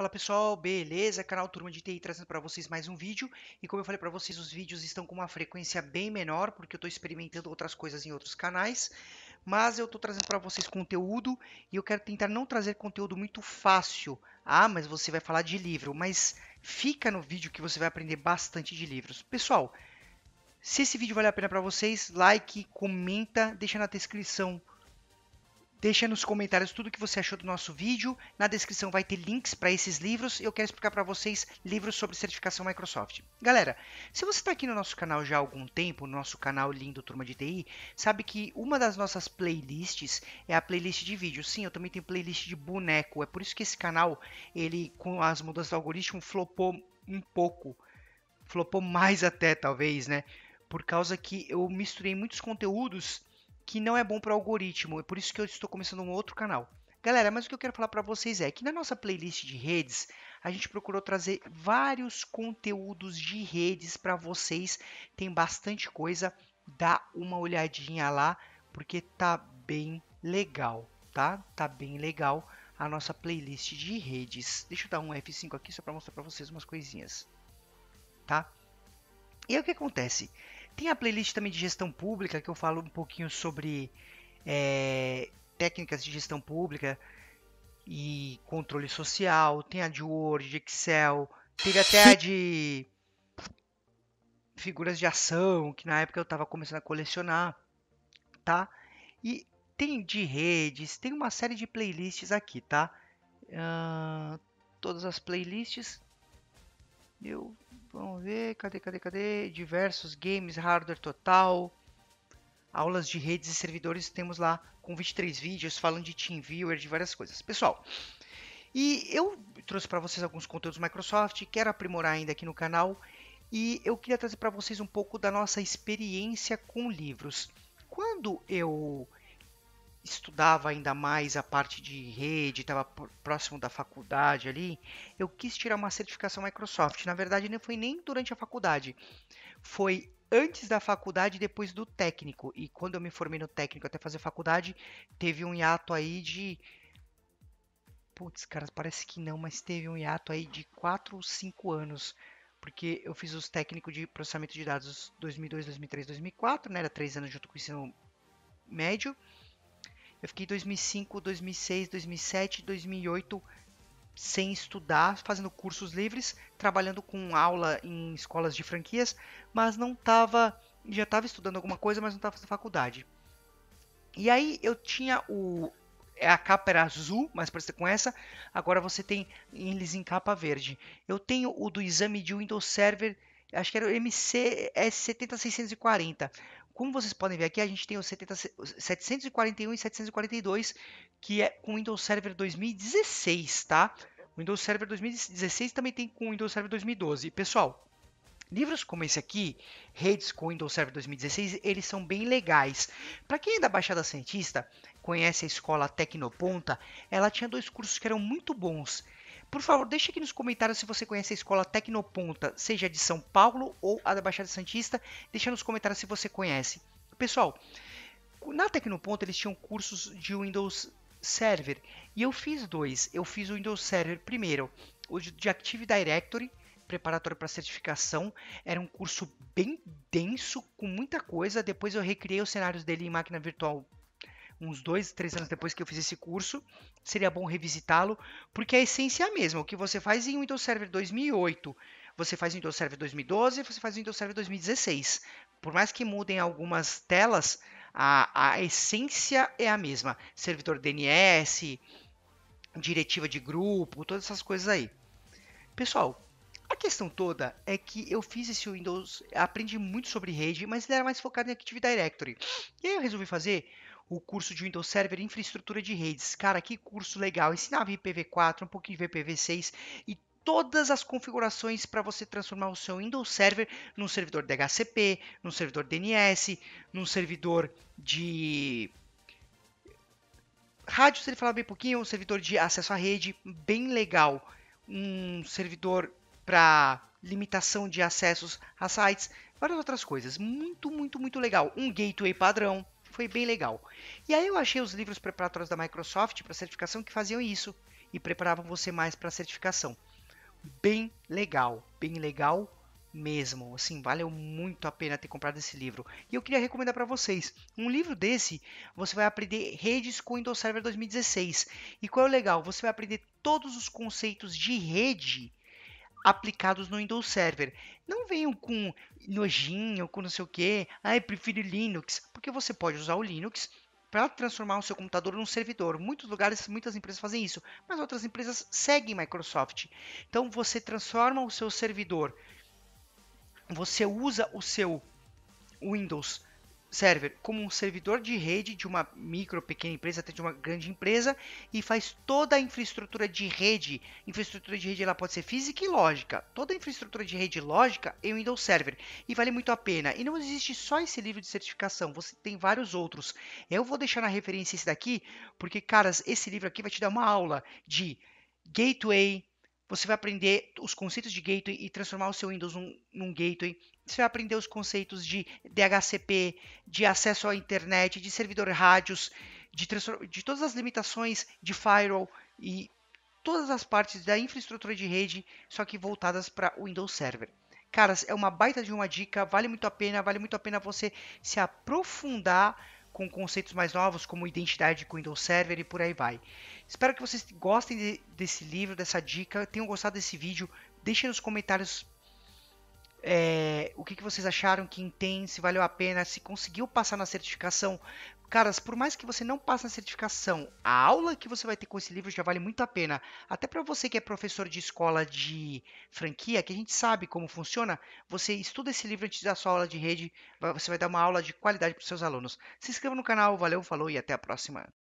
Fala pessoal, beleza? Canal Turma de TI trazendo para vocês mais um vídeo. E como eu falei para vocês, os vídeos estão com uma frequência bem menor, porque eu estou experimentando outras coisas em outros canais. Mas eu estou trazendo para vocês conteúdo e eu quero tentar não trazer conteúdo muito fácil. Ah, mas você vai falar de livro. Mas fica no vídeo que você vai aprender bastante de livros. Pessoal, se esse vídeo vale a pena para vocês, like, comenta, deixa na descrição Deixa nos comentários tudo o que você achou do nosso vídeo. Na descrição vai ter links para esses livros. Eu quero explicar para vocês livros sobre certificação Microsoft. Galera, se você está aqui no nosso canal já há algum tempo, no nosso canal lindo Turma de TI, sabe que uma das nossas playlists é a playlist de vídeo. Sim, eu também tenho playlist de boneco. É por isso que esse canal, ele com as mudanças do algoritmo, flopou um pouco. Flopou mais até, talvez, né? Por causa que eu misturei muitos conteúdos que não é bom para o algoritmo. É por isso que eu estou começando um outro canal. Galera, mas o que eu quero falar para vocês é que na nossa playlist de redes, a gente procurou trazer vários conteúdos de redes para vocês. Tem bastante coisa, dá uma olhadinha lá, porque tá bem legal, tá? Tá bem legal a nossa playlist de redes. Deixa eu dar um F5 aqui só para mostrar para vocês umas coisinhas, tá? E aí, o que acontece? Tem a playlist também de gestão pública, que eu falo um pouquinho sobre é, técnicas de gestão pública e controle social. Tem a de Word, de Excel. Teve até a de figuras de ação, que na época eu estava começando a colecionar. Tá? E tem de redes, tem uma série de playlists aqui, tá? Uh, todas as playlists. Eu Vamos ver, cadê, cadê, cadê? Diversos games, hardware total. Aulas de redes e servidores, temos lá com 23 vídeos falando de TeamViewer, de várias coisas. Pessoal, e eu trouxe para vocês alguns conteúdos Microsoft, quero aprimorar ainda aqui no canal e eu queria trazer para vocês um pouco da nossa experiência com livros. Quando eu estudava ainda mais a parte de rede, estava próximo da faculdade ali, eu quis tirar uma certificação Microsoft. Na verdade, não foi nem durante a faculdade, foi antes da faculdade e depois do técnico. E quando eu me formei no técnico até fazer faculdade, teve um hiato aí de. Putz, cara, parece que não, mas teve um hiato aí de 4 ou 5 anos porque eu fiz os técnicos de processamento de dados 2002, 2003, 2004, né? Era três anos junto com o ensino médio. Eu fiquei 2005, 2006, 2007, 2008 sem estudar, fazendo cursos livres, trabalhando com aula em escolas de franquias, mas não estava, já estava estudando alguma coisa, mas não estava fazendo faculdade. E aí eu tinha o é, a capa era azul, mas parecida com essa. Agora você tem eles em capa verde. Eu tenho o do exame de Windows Server, acho que era o MCS70640. É como vocês podem ver aqui, a gente tem os 70, 741 e 742, que é com Windows Server 2016, tá? Windows Server 2016 também tem com Windows Server 2012. Pessoal, Livros como esse aqui, Redes com Windows Server 2016, eles são bem legais. Para quem é da Baixada Santista, conhece a escola Tecnoponta, ela tinha dois cursos que eram muito bons. Por favor, deixe aqui nos comentários se você conhece a escola Tecnoponta, seja de São Paulo ou a da Baixada Santista. Deixa nos comentários se você conhece. Pessoal, na Tecnoponta eles tinham cursos de Windows Server e eu fiz dois. Eu fiz o Windows Server primeiro, o de Active Directory, preparatório para certificação. Era um curso bem denso, com muita coisa. Depois eu recriei os cenários dele em máquina virtual uns dois, três anos depois que eu fiz esse curso, seria bom revisitá-lo, porque a essência é a mesma. O que você faz em Windows Server 2008, você faz em Windows Server 2012, você faz em Windows Server 2016. Por mais que mudem algumas telas, a, a essência é a mesma. Servidor DNS, diretiva de grupo, todas essas coisas aí. Pessoal, a questão toda é que eu fiz esse Windows, aprendi muito sobre rede, mas ele era mais focado em Active Directory. E aí eu resolvi fazer o curso de Windows Server Infraestrutura de Redes. Cara, que curso legal. Ensinava IPv4, um pouquinho de IPv6 e todas as configurações para você transformar o seu Windows Server num servidor DHCP, num servidor DNS, num servidor de rádio, se ele falar bem pouquinho, um servidor de acesso à rede bem legal, um servidor para limitação de acessos a sites, várias outras coisas. Muito, muito, muito legal. Um gateway padrão, foi bem legal. E aí eu achei os livros preparatórios da Microsoft para certificação que faziam isso e preparavam você mais para certificação. Bem legal, bem legal mesmo. Assim, valeu muito a pena ter comprado esse livro. E eu queria recomendar para vocês. Um livro desse, você vai aprender redes com Windows Server 2016. E qual é o legal? Você vai aprender todos os conceitos de rede aplicados no Windows Server. Não venham com nojinho, com não sei o que, ai, prefiro Linux, porque você pode usar o Linux para transformar o seu computador num servidor. Muitos lugares, muitas empresas fazem isso, mas outras empresas seguem Microsoft. Então você transforma o seu servidor, você usa o seu Windows server como um servidor de rede de uma micro, pequena empresa até de uma grande empresa e faz toda a infraestrutura de rede. Infraestrutura de rede ela pode ser física e lógica. Toda a infraestrutura de rede lógica é o Windows Server e vale muito a pena. E não existe só esse livro de certificação, você tem vários outros. Eu vou deixar na referência esse daqui, porque caras, esse livro aqui vai te dar uma aula de gateway, você vai aprender os conceitos de gateway e transformar o seu Windows num, num gateway. Você vai aprender os conceitos de DHCP, de acesso à internet, de servidor rádios, de, de todas as limitações de firewall e todas as partes da infraestrutura de rede, só que voltadas para o Windows Server. Caras, é uma baita de uma dica, vale muito a pena, vale muito a pena você se aprofundar com conceitos mais novos como identidade com Windows Server e por aí vai. Espero que vocês gostem de, desse livro, dessa dica, tenham gostado desse vídeo. Deixem nos comentários é, o que, que, vocês acharam, quem tem, se valeu a pena, se conseguiu passar na certificação, Caras, por mais que você não passe na certificação, a aula que você vai ter com esse livro já vale muito a pena. Até para você que é professor de escola de franquia, que a gente sabe como funciona, você estuda esse livro antes da sua aula de rede, você vai dar uma aula de qualidade para os seus alunos. Se inscreva no canal, valeu, falou e até a próxima.